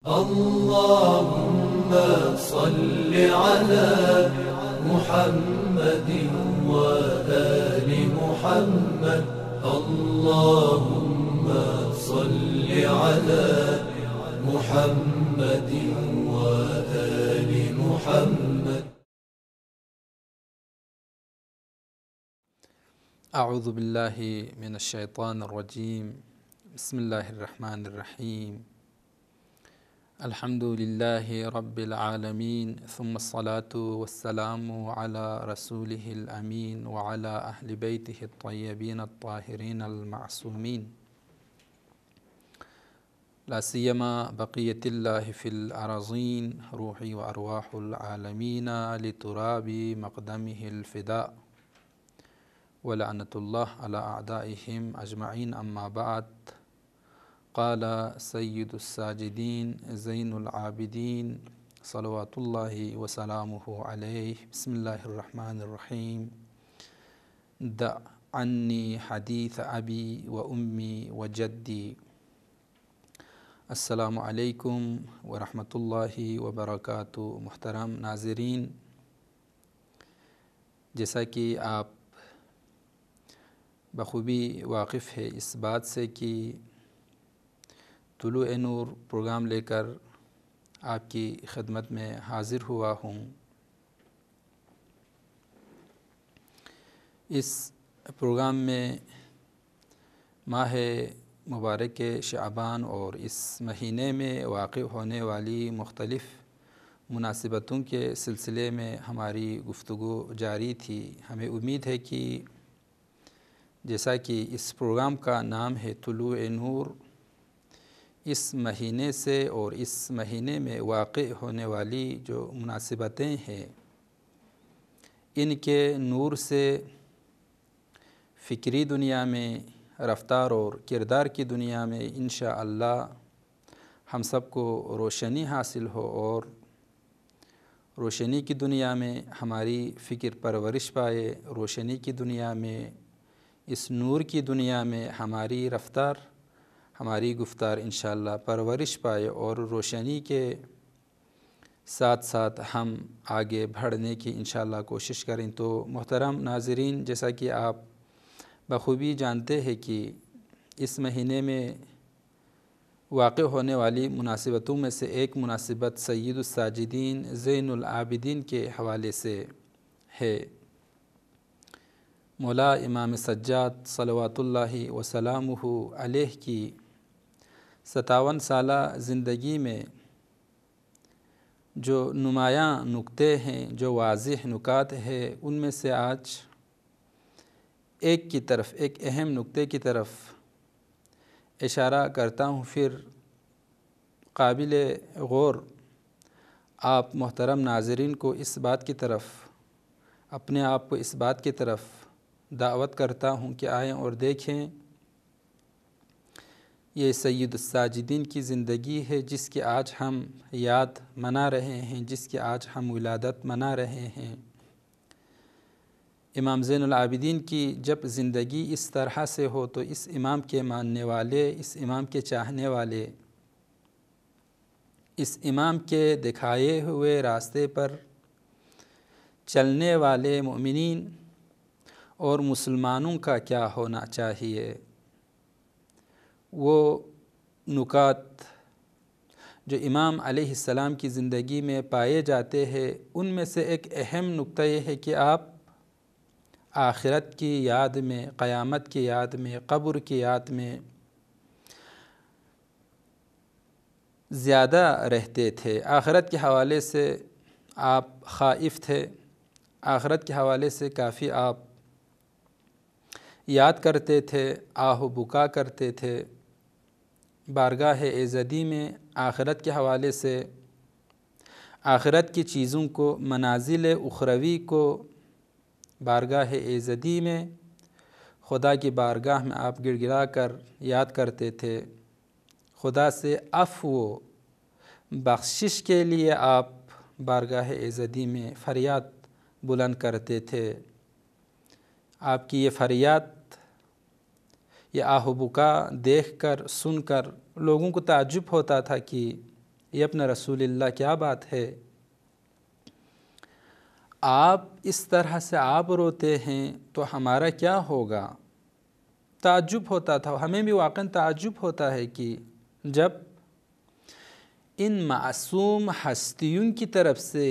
اللهم صل على محمد وآل محمد اللهم صل على محمد وآل محمد أعوذ بالله من الشيطان الرجيم بسم الله الرحمن الرحيم الحمد لله رب العالمين ثم الصلاة والسلام على رسوله الأمين وعلى أهل بيته الطيبين الطاهرين المعصومين لا سيما بقية الله في الأراضين روحي وأرواح العالمين لتراب مقدمه الفداء ولعنة الله على أعدائهم أجمعين أما بعد قال سيد الساجدين زين العابدين صلوات الله وسلامه عليه بسم الله الرحمن الرحيم دع عني حديث أبي وأمي وجدي السلام عليكم ورحمة الله وبركاته محترم ناظرين جیسا کہ آپ بخوبی واقف ہے اس بات سے کہ طلوع نور پروگرام لے کر آپ کی خدمت میں حاضر ہوا ہوں اس پروگرام میں ماہ مبارک شعبان اور اس مہینے میں واقع ہونے والی مختلف مناسبتوں کے سلسلے میں ہماری گفتگو جاری تھی ہمیں امید ہے کہ جیسا کہ اس پروگرام کا نام ہے طلوع نور اس مہینے سے اور اس مہینے میں واقع ہونے والی جو مناسبتیں ہیں ان کے نور سے فکری دنیا میں رفتار اور کردار کی دنیا میں انشاءاللہ ہم سب کو روشنی حاصل ہو اور روشنی کی دنیا میں ہماری فکر پرورش پائے روشنی کی دنیا میں اس نور کی دنیا میں ہماری رفتار ہماری گفتار انشاءاللہ پرورش پائے اور روشنی کے ساتھ ساتھ ہم آگے بڑھنے کی انشاءاللہ کوشش کریں تو محترم ناظرین جیسا کہ آپ بخوبی جانتے ہیں کہ اس مہینے میں واقع ہونے والی مناسبتوں میں سے ایک مناسبت سید الساجدین زین العابدین کے حوالے سے ہے مولا امام سجاد صلوات اللہ وسلامہ علیہ کی ستاون سالہ زندگی میں جو نمایاں نقطے ہیں جو واضح نکات ہے ان میں سے آج ایک کی طرف ایک اہم نقطے کی طرف اشارہ کرتا ہوں پھر قابل غور آپ محترم ناظرین کو اس بات کی طرف اپنے آپ کو اس بات کی طرف دعوت کرتا ہوں کہ آئیں اور دیکھیں یہ سید الساجدین کی زندگی ہے جس کے آج ہم یاد منا رہے ہیں جس کے آج ہم ولادت منا رہے ہیں امام زین العابدین کی جب زندگی اس طرح سے ہو تو اس امام کے ماننے والے اس امام کے چاہنے والے اس امام کے دکھائے ہوئے راستے پر چلنے والے مؤمنین اور مسلمانوں کا کیا ہونا چاہیے وہ نکات جو امام علیہ السلام کی زندگی میں پائے جاتے ہیں ان میں سے ایک اہم نکتہ یہ ہے کہ آپ آخرت کی یاد میں قیامت کی یاد میں قبر کی یاد میں زیادہ رہتے تھے آخرت کے حوالے سے آپ خائف تھے آخرت کے حوالے سے کافی آپ یاد کرتے تھے آہ و بکا کرتے تھے بارگاہ ایزدی میں آخرت کے حوالے سے آخرت کی چیزوں کو منازل اخروی کو بارگاہ ایزدی میں خدا کی بارگاہ میں آپ گڑ گڑا کر یاد کرتے تھے خدا سے اف و کے لیے آپ بارگاہ ایزدی میں فریاد بلند کرتے تھے آپ کی یہ فریاد یا بکا دیکھ کر سن کر لوگوں کو تعجب ہوتا تھا کہ یہ اپنا رسول اللہ کیا بات ہے آپ اس طرح سے آپ روتے ہیں تو ہمارا کیا ہوگا تعجب ہوتا تھا ہمیں بھی واقعا تعجب ہوتا ہے کہ جب ان معصوم ہستیوں کی طرف سے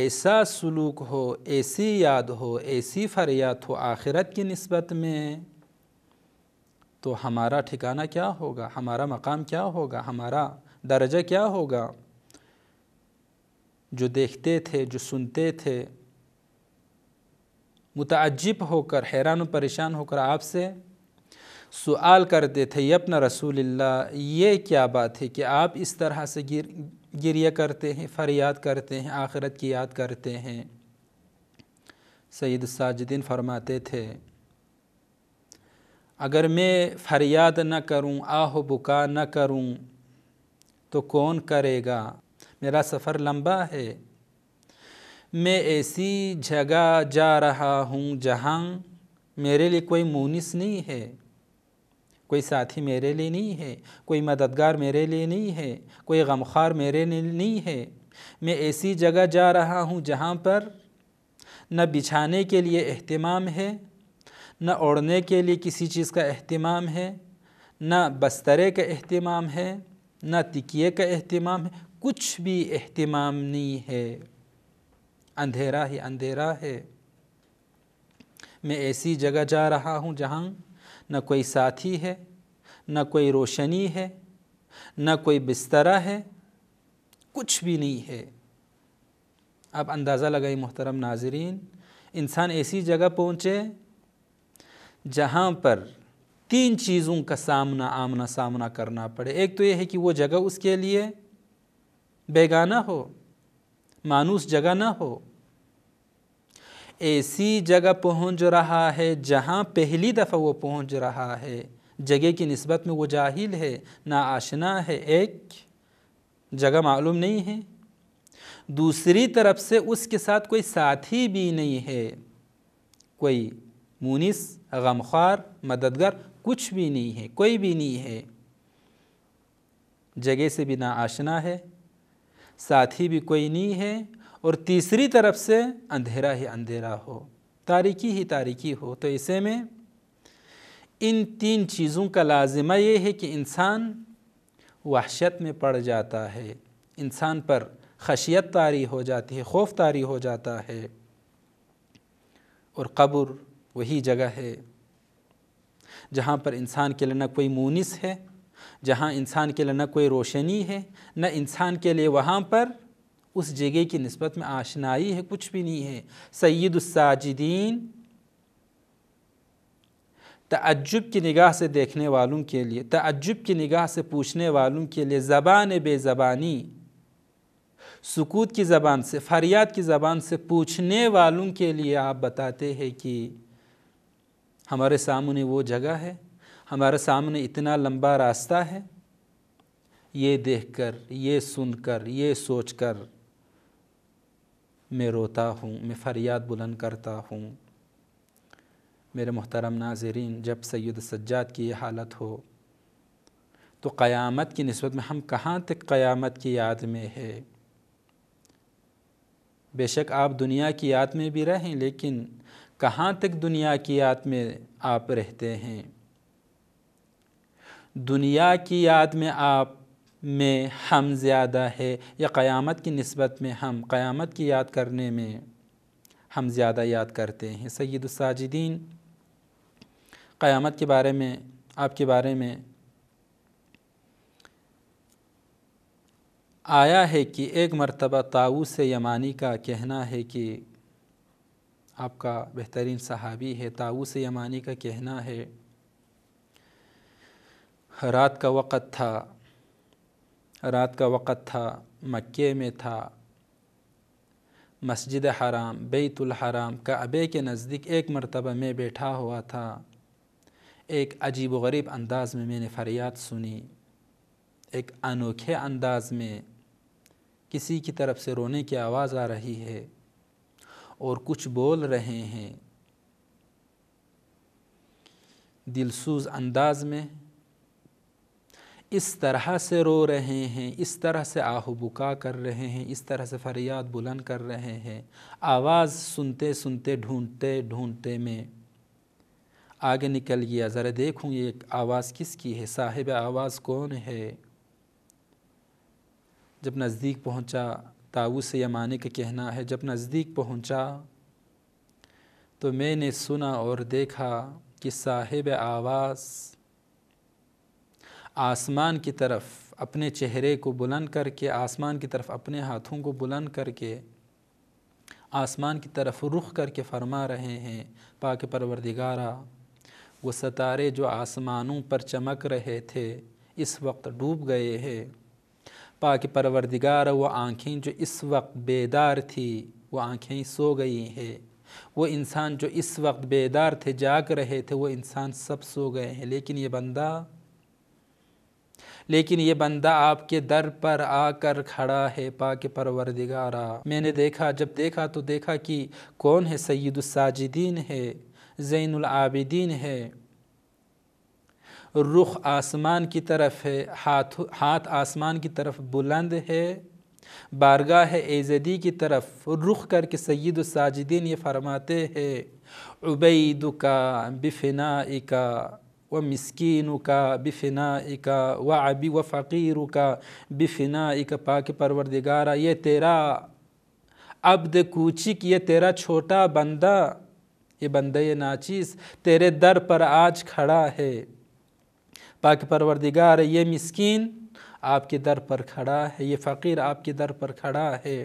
ایسا سلوک ہو ایسی یاد ہو ایسی فریاد ہو آخرت کی نسبت میں تو ہمارا ٹھکانہ کیا ہوگا ہمارا مقام کیا ہوگا ہمارا درجہ کیا ہوگا جو دیکھتے تھے جو سنتے تھے متعجب ہو کر حیران و پریشان ہو کر آپ سے سؤال کرتے تھے اپنا رسول اللہ یہ کیا بات ہے کہ آپ اس طرح سے گر گریہ کرتے ہیں فریاد کرتے ہیں آخرت کی یاد کرتے ہیں سید الساجدین فرماتے تھے اگر میں فریاد نہ کروں آہ و بکا نہ کروں تو کون کرے گا میرا سفر لمبا ہے میں ایسی جگہ جا رہا ہوں جہاں میرے لیے کوئی مونس نہیں ہے کوئی ساتھی میرے لیے نہیں ہے کوئی مددگار میرے لیے نہیں ہے کوئی غمخار میرے لیے نہیں ہے میں ایسی جگہ جا رہا ہوں جہاں پر نہ بچھانے کے لیے اہتمام ہے نہ اوڑنے کے لیے کسی چیز کا اہتمام ہے نہ بسترے کا اہتمام ہے نہ تکیے کا اہتمام ہے کچھ بھی اہتمام نہیں ہے اندھیرا ہی اندھیرا ہے میں ایسی جگہ جا رہا ہوں جہاں نہ کوئی ساتھی ہے نہ کوئی روشنی ہے نہ کوئی بسترہ ہے کچھ بھی نہیں ہے آپ اندازہ لگائیں محترم ناظرین انسان ایسی جگہ پہنچے جہاں پر تین چیزوں کا سامنا آمنا سامنا کرنا پڑے ایک تو یہ ہے کہ وہ جگہ اس کے لیے بیگانہ ہو مانوس جگہ نہ ہو ایسی جگہ پہنچ رہا ہے جہاں پہلی دفعہ وہ پہنچ رہا ہے جگہ کی نسبت میں وہ جاہل ہے نا آشنا ہے ایک جگہ معلوم نہیں ہے دوسری طرف سے اس کے ساتھ کوئی ساتھی بھی نہیں ہے کوئی مونس غمخوار مددگر کچھ بھی نہیں ہے کوئی بھی نہیں ہے جگہ سے بھی نا آشنا ہے ساتھی بھی کوئی نہیں ہے اور تیسری طرف سے اندھیرا ہی اندھیرا ہو تاریکی ہی تاریکی ہو تو اسے میں ان تین چیزوں کا لازمہ یہ ہے کہ انسان وحشت میں پڑ جاتا ہے انسان پر خشیت تاری ہو جاتی ہے خوف طاری ہو جاتا ہے اور قبر وہی جگہ ہے جہاں پر انسان کے نہ کوئی مونس ہے جہاں انسان کے نہ کوئی روشنی ہے نہ انسان کے لیے وہاں پر اس جگہ کی نسبت میں آشنائی ہے کچھ بھی نہیں ہے سید الساجدین تعجب کی نگاہ سے دیکھنے والوں کے لیے تعجب کی نگاہ سے پوچھنے والوں کے لیے زبان بے زبانی سکوت کی زبان سے فریاد کی زبان سے پوچھنے والوں کے لیے آپ بتاتے ہیں کہ ہمارے سامنے وہ جگہ ہے ہمارے سامنے اتنا لمبا راستہ ہے یہ دیکھ کر یہ سن کر یہ سوچ کر میں روتا ہوں میں فریاد بلند کرتا ہوں میرے محترم ناظرین جب سید سجاد کی یہ حالت ہو تو قیامت کی نسبت میں ہم کہاں تک قیامت کی یاد میں ہے بے شک آپ دنیا کی یاد میں بھی رہیں لیکن کہاں تک دنیا کی یاد میں آپ رہتے ہیں دنیا کی یاد میں آپ میں ہم زیادہ ہے یا قیامت کی نسبت میں ہم قیامت کی یاد کرنے میں ہم زیادہ یاد کرتے ہیں سید الساجدین قیامت کے بارے میں آپ کے بارے میں آیا ہے کہ ایک مرتبہ تاؤس یمانی کا کہنا ہے کہ آپ کا بہترین صحابی ہے تاؤس یمانی کا کہنا ہے رات کا وقت تھا رات کا وقت تھا مکے میں تھا مسجد حرام بیت الحرام کعبے ابے کے نزدیک ایک مرتبہ میں بیٹھا ہوا تھا ایک عجیب و غریب انداز میں میں نے فریاد سنی ایک انوکھے انداز میں کسی کی طرف سے رونے کی آواز آ رہی ہے اور کچھ بول رہے ہیں دل سوز انداز میں اس طرح سے رو رہے ہیں اس طرح سے آہ بکا کر رہے ہیں اس طرح سے فریاد بلند کر رہے ہیں آواز سنتے سنتے ڈھونڈتے ڈھونڈتے میں آگے نکل گیا ذرا دیکھوں یہ آواز کس کی ہے صاحب آواز کون ہے جب نزدیک پہنچا تاؤس یمانی کا کہنا ہے جب نزدیک پہنچا تو میں نے سنا اور دیکھا کہ صاحب آواز آسمان کی طرف اپنے چہرے کو بلند کر کے آسمان کی طرف اپنے ہاتھوں کو بلند کر کے آسمان کی طرف رخ کر کے فرما رہے ہیں پاک پروردگارہ وہ ستارے جو آسمانوں پر چمک رہے تھے اس وقت ڈوب گئے ہیں پاک پروردگار وہ آنکھیں جو اس وقت بیدار تھی وہ آنکھیں سو گئی ہیں وہ انسان جو اس وقت بیدار تھے جاگ رہے تھے وہ انسان سب سو گئے ہیں لیکن یہ بندہ لیکن یہ بندہ آپ کے در پر آ کر کھڑا ہے پاک پروردگارہ میں نے دیکھا جب دیکھا تو دیکھا کہ کون ہے سید الساجدین ہے زین العابدین ہے رخ آسمان کی طرف ہے ہاتھ ہاتھ آسمان کی طرف بلند ہے بارگاہ ایزدی کی طرف رخ کر کے سید الساجدین یہ فرماتے ہیں عبیدکا بفنائکا کا بفنا اکا و مسکین کا بفنا و ابی و فقیر کا بفنا پاک پروردگارہ یہ تیرا عبد کوچک یہ تیرا چھوٹا بندہ یہ بندہ یہ ناچیس تیرے در پر آج کھڑا ہے پاک پروردگار یہ مسکین آپ کے در پر کھڑا ہے یہ فقیر آپ کے در پر کھڑا ہے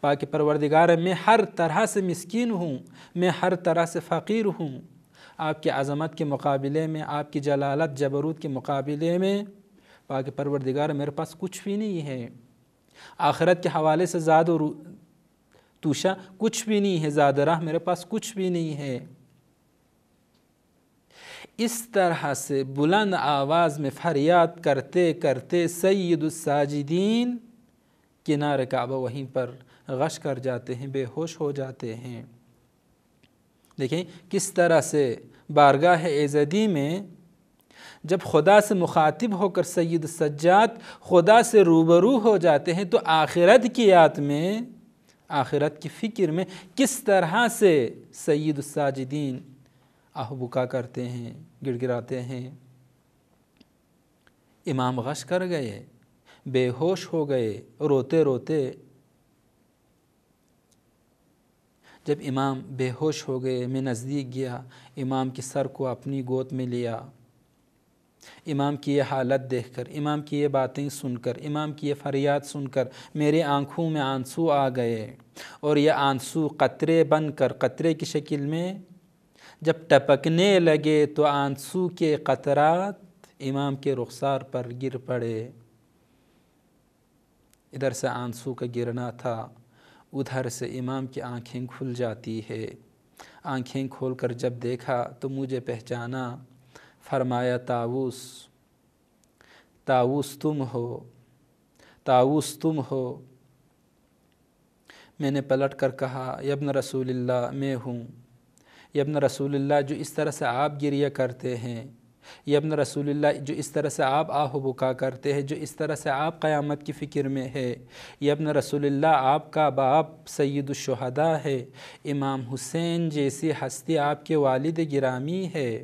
پاک پروردگار میں ہر طرح سے مسکین ہوں میں ہر طرح سے فقیر ہوں آپ کے عظمت کے مقابلے میں آپ کی جلالت جبروت کے مقابلے میں پاک پروردگار میرے پاس کچھ بھی نہیں ہے آخرت کے حوالے سے زاد و توشہ کچھ بھی نہیں ہے زیادہ راہ میرے پاس کچھ بھی نہیں ہے اس طرح سے بلند آواز میں فریاد کرتے کرتے سید الساجدین کنار کعبہ وہیں پر غش کر جاتے ہیں بے ہوش ہو جاتے ہیں دیکھیں کس طرح سے بارگاہ عزدی میں جب خدا سے مخاطب ہو کر سید سجاد خدا سے روبرو ہو جاتے ہیں تو آخرت کی یاد میں آخرت کی فکر میں کس طرح سے سید الساجدین آہ بکا کرتے ہیں گڑ گراتے ہیں امام غش کر گئے بے ہوش ہو گئے روتے روتے جب امام بے ہوش ہو گئے میں نزدیک گیا امام کے سر کو اپنی گود میں لیا امام کی یہ حالت دیکھ کر امام کی یہ باتیں سن کر امام کی یہ فریاد سن کر میرے آنکھوں میں آنسو آ گئے اور یہ آنسو قطرے بن کر قطرے کی شکل میں جب ٹپکنے لگے تو آنسو کے قطرات امام کے رخسار پر گر پڑے ادھر سے آنسو کا گرنا تھا ادھر سے امام کی آنکھیں کھل جاتی ہے آنکھیں کھول کر جب دیکھا تو مجھے پہچانا فرمایا تاؤس تاؤس تم ہو تاؤس تم ہو میں نے پلٹ کر کہا یبن رسول اللہ میں ہوں ابن رسول اللہ جو اس طرح سے آپ گریہ کرتے ہیں ابن رسول اللہ جو اس طرح سے آپ بکا کرتے ہیں جو اس طرح سے آپ قیامت کی فکر میں ہے ابن رسول اللہ آپ کا باپ سید الشہدہ ہے امام حسین جیسی ہستی آپ کے والد گرامی ہے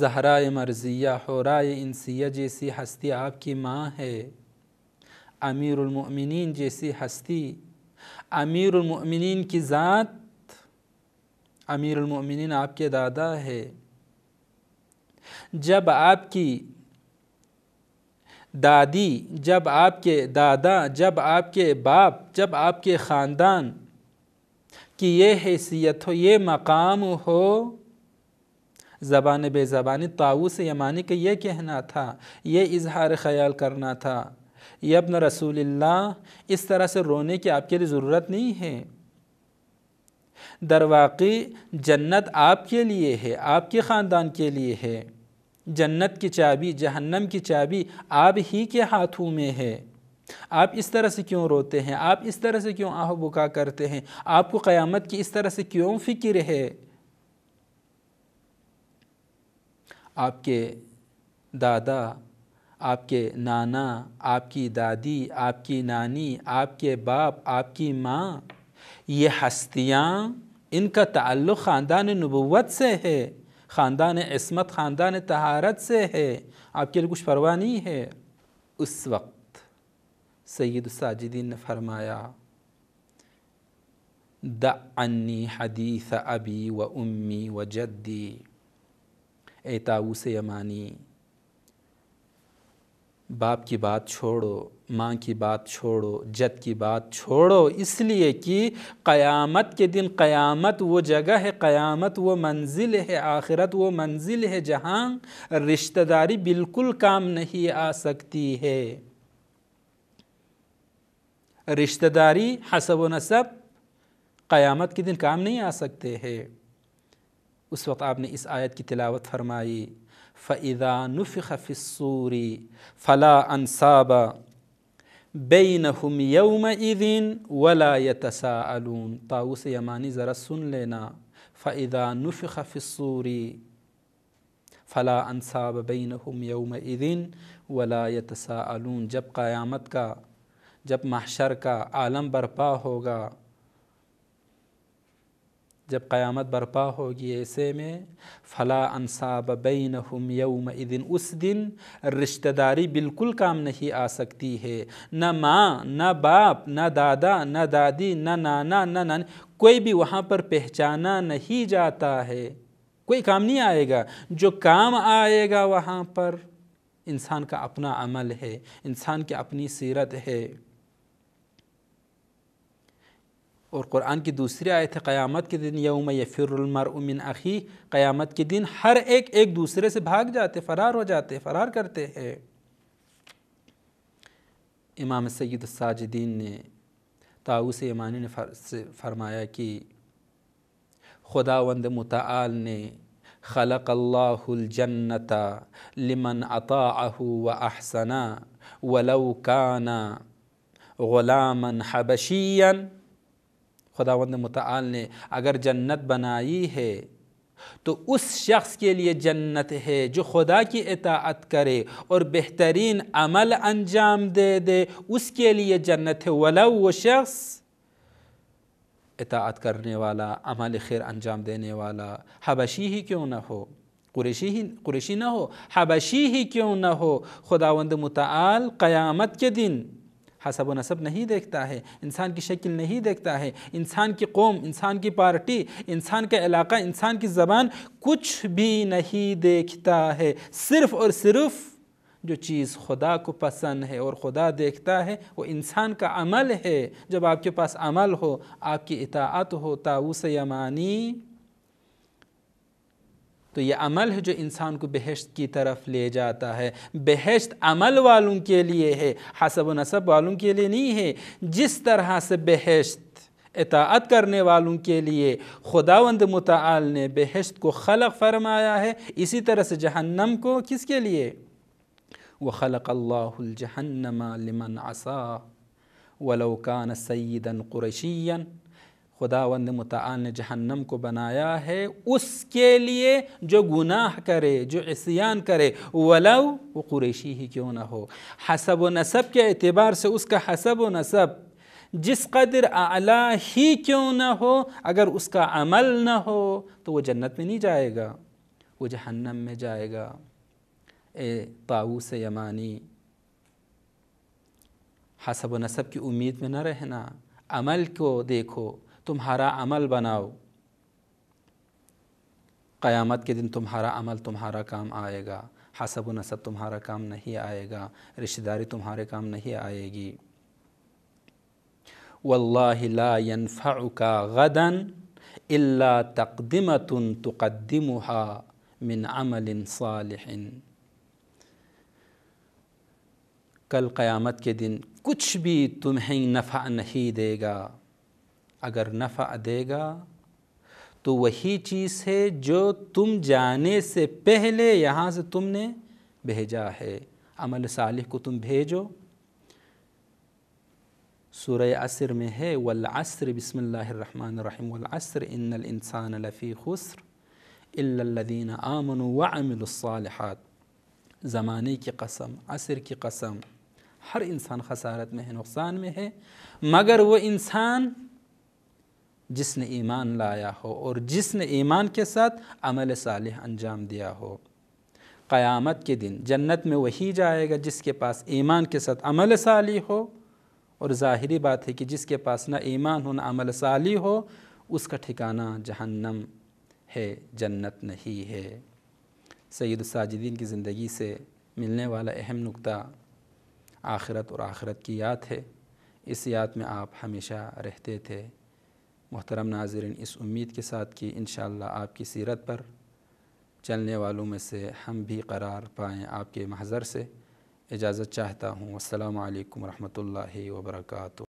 زہرہ مرضیہ حورہ انسیہ جیسی ہستی آپ کی ماں ہے امیر المؤمنین جیسی ہستی امیر المؤمنین کی ذات امیر المؤمنین آپ کے دادا ہے جب آپ کی دادی جب آپ کے دادا جب آپ کے باپ جب آپ کے خاندان کی یہ حیثیت ہو یہ مقام ہو زبان بے زبانی تعاوث یمانی کا یہ کہنا تھا یہ اظہار خیال کرنا تھا یہ ابن رسول اللہ اس طرح سے رونے کی آپ کے لیے ضرورت نہیں ہے درواقع جنت آپ کے لیے ہے آپ کے خاندان کے لیے ہے جنت کی چابی جہنم کی چابی آپ ہی کے ہاتھوں میں ہے آپ اس طرح سے کیوں روتے ہیں آپ اس طرح سے کیوں آہو بکا کرتے ہیں آپ کو قیامت کی اس طرح سے کیوں فکر ہے آپ کے دادا آپ کے نانا آپ کی دادی آپ کی نانی آپ کے باپ آپ کی ماں یہ ہستیاں ان کا تعلق خاندان نبوت سے ہے خاندان عصمت خاندان تہارت سے ہے آپ کے لیے کچھ پرواہ نہیں ہے اس وقت سید الساجدین نے فرمایا دعنی حدیث ابی و امی و جدی اے تاؤس یمانی باپ کی بات چھوڑو ماں کی بات چھوڑو جد کی بات چھوڑو اس لیے کہ قیامت کے دن قیامت وہ جگہ ہے قیامت وہ منزل ہے آخرت وہ منزل ہے جہاں رشتہ داری بالکل کام نہیں آ سکتی ہے رشتہ داری حسب و نصب قیامت کے دن کام نہیں آ سکتے ہے اس وقت آپ نے اس آیت کی تلاوت فرمائی فإذا نفخ في الصور فلا أنساب بينهم يومئذ ولا يتساءلون طاووس يماني زر لنا فإذا نفخ في الصور فلا أنساب بينهم يومئذ ولا يتساءلون جب قيامتك جب محشرك عالم برپا هوگا جب قیامت برپا ہوگی ایسے میں فلا انصاب بینہم یوم دن اس دن رشتہ داری بالکل کام نہیں آ سکتی ہے نہ ماں نہ باپ نہ دادا نہ دادی نہ نانا نہ نانی کوئی بھی وہاں پر پہچانا نہیں جاتا ہے کوئی کام نہیں آئے گا جو کام آئے گا وہاں پر انسان کا اپنا عمل ہے انسان کی اپنی سیرت ہے और कुरान की दूसरी आयत है क़यामत के दिन यौम यफ़िरमर उमिन अखी क़यामत के दिन हर एक एक दूसरे से भाग जाते फ़रार हो जाते फ़रार करते हैं इमाम सैद साजिदीन ने ताऊस ईमानी ने फर, से फरमाया कि खुदा वंद मताल ने खलक अल्लाजन्नता लिमन अताह व अहसना वलौकाना ग़ुलामन हबशीन خداوند متعال نے اگر جنت بنائی ہے تو اس شخص کے لیے جنت ہے جو خدا کی اطاعت کرے اور بہترین عمل انجام دے دے اس کے لیے جنت ہے ولو وہ شخص اطاعت کرنے والا عمل خیر انجام دینے والا حبشی ہی کیوں نہ ہو قریشی نہ ہو حبشی ہی کیوں نہ ہو خداوند متعال قیامت کے دن حسب و نصب نہیں دیکھتا ہے انسان کی شکل نہیں دیکھتا ہے انسان کی قوم انسان کی پارٹی انسان کا علاقہ انسان کی زبان کچھ بھی نہیں دیکھتا ہے صرف اور صرف جو چیز خدا کو پسند ہے اور خدا دیکھتا ہے وہ انسان کا عمل ہے جب آپ کے پاس عمل ہو آپ کی اطاعت ہو تاؤس یمانی تو یہ عمل ہے جو انسان کو بہشت کی طرف لے جاتا ہے بہشت عمل والوں کے لیے ہے حسب و نصب والوں کے لیے نہیں ہے جس طرح سے بہشت اطاعت کرنے والوں کے لیے خداوند متعال نے بہشت کو خلق فرمایا ہے اسی طرح سے جہنم کو کس کے لیے وہ خلق اللہ لمن عصا ولو لان سیدا قریشین خداوند متعال نے جہنم کو بنایا ہے اس کے لیے جو گناہ کرے جو عصیان کرے ولو وہ قریشی ہی کیوں نہ ہو حسب و نصب کے اعتبار سے اس کا حسب و نصب جس قدر اعلیٰ ہی کیوں نہ ہو اگر اس کا عمل نہ ہو تو وہ جنت میں نہیں جائے گا وہ جہنم میں جائے گا اے پاؤس یمانی حسب و نصب کی امید میں نہ رہنا عمل کو دیکھو तुम्हारा अमल बनाओ क़यामत के दिन तुम्हारा अमल तुम्हारा काम आएगा हसब व नसब तुम्हारा काम नहीं आएगा रिश्तेदारी तुम्हारे काम नहीं आएगी वल्ला यनफ़ा गदन इल्ला तकदमत तकदमहा मिन अमल सालहिन कल क़यामत के दिन कुछ भी तुम्हें नफ़ा नहीं देगा اگر نفع دے گا تو وہی چیز ہے جو تم جانے سے پہلے یہاں سے تم نے بھیجا ہے عمل صالح کو تم بھیجو سورہ عصر میں ہے والعصر بسم اللہ الرحمن الرحیم والعصر ان الانسان لفی خسر الذین آمنوا وعملوا الصالحات زمانے کی قسم عصر کی قسم ہر انسان خسارت میں ہے نقصان میں ہے مگر وہ انسان جس نے ایمان لایا ہو اور جس نے ایمان کے ساتھ عمل صالح انجام دیا ہو قیامت کے دن جنت میں وہی جائے گا جس کے پاس ایمان کے ساتھ عمل صالح ہو اور ظاہری بات ہے کہ جس کے پاس نہ ایمان ہو نہ عمل صالح ہو اس کا ٹھکانہ جہنم ہے جنت نہیں ہے سید الساجدین کی زندگی سے ملنے والا اہم نقطہ آخرت اور آخرت کی یاد ہے اس یاد میں آپ ہمیشہ رہتے تھے محترم ناظرین اس امید کے ساتھ کہ انشاءاللہ آپ کی سیرت پر چلنے والوں میں سے ہم بھی قرار پائیں آپ کے محضر سے اجازت چاہتا ہوں السلام علیکم و اللہ وبرکاتہ